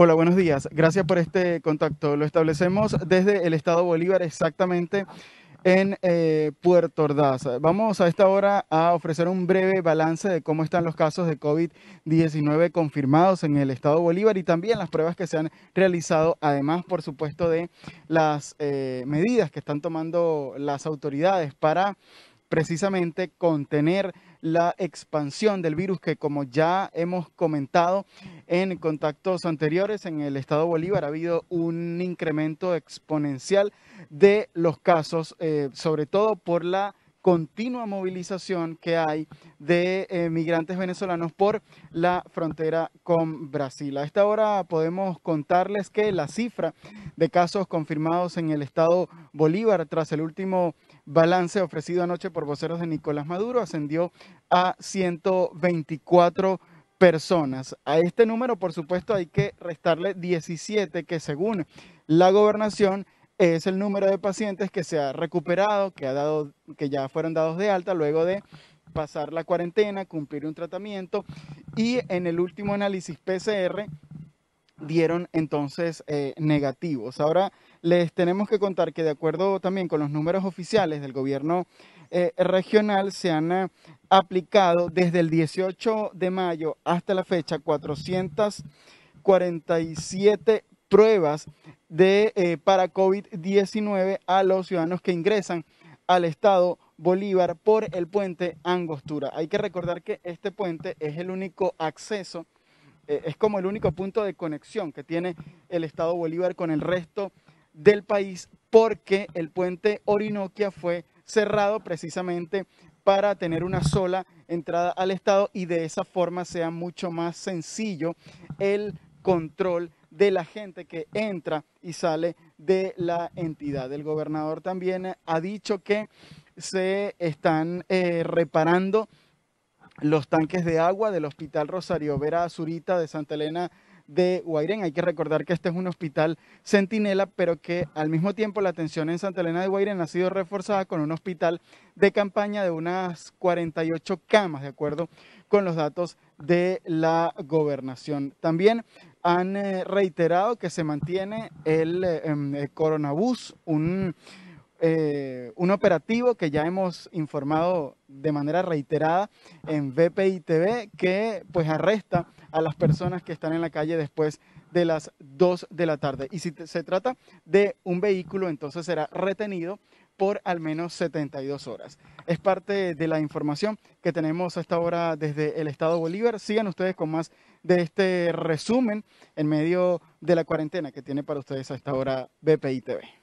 Hola, buenos días. Gracias por este contacto. Lo establecemos desde el Estado Bolívar exactamente en eh, Puerto Ordaz. Vamos a esta hora a ofrecer un breve balance de cómo están los casos de COVID-19 confirmados en el estado Bolívar y también las pruebas que se han realizado, además, por supuesto, de las eh, medidas que están tomando las autoridades para precisamente contener la expansión del virus que como ya hemos comentado en contactos anteriores en el estado Bolívar ha habido un incremento exponencial de los casos, eh, sobre todo por la continua movilización que hay de eh, migrantes venezolanos por la frontera con Brasil. A esta hora podemos contarles que la cifra de casos confirmados en el estado Bolívar tras el último balance ofrecido anoche por voceros de Nicolás Maduro ascendió a 124 personas. A este número, por supuesto, hay que restarle 17, que según la gobernación es el número de pacientes que se ha recuperado, que, ha dado, que ya fueron dados de alta luego de pasar la cuarentena, cumplir un tratamiento y en el último análisis PCR dieron entonces eh, negativos. Ahora les tenemos que contar que de acuerdo también con los números oficiales del gobierno eh, regional se han eh, aplicado desde el 18 de mayo hasta la fecha 447 pruebas de, para COVID-19 a los ciudadanos que ingresan al estado Bolívar por el puente Angostura. Hay que recordar que este puente es el único acceso eh, es como el único punto de conexión que tiene el Estado Bolívar con el resto del país porque el puente Orinoquia fue cerrado precisamente para tener una sola entrada al Estado y de esa forma sea mucho más sencillo el control de la gente que entra y sale de la entidad. El gobernador también ha dicho que se están eh, reparando los tanques de agua del Hospital Rosario Vera Azurita de Santa Elena de Guairén. Hay que recordar que este es un hospital centinela, pero que al mismo tiempo la atención en Santa Elena de Guairén ha sido reforzada con un hospital de campaña de unas 48 camas, de acuerdo con los datos de la gobernación. También han eh, reiterado que se mantiene el eh, em, coronavirus un eh, un operativo que ya hemos informado de manera reiterada en BPI TV que pues arresta a las personas que están en la calle después de las 2 de la tarde. Y si se trata de un vehículo, entonces será retenido por al menos 72 horas. Es parte de la información que tenemos a esta hora desde el Estado Bolívar. Sigan ustedes con más de este resumen en medio de la cuarentena que tiene para ustedes a esta hora BPI TV.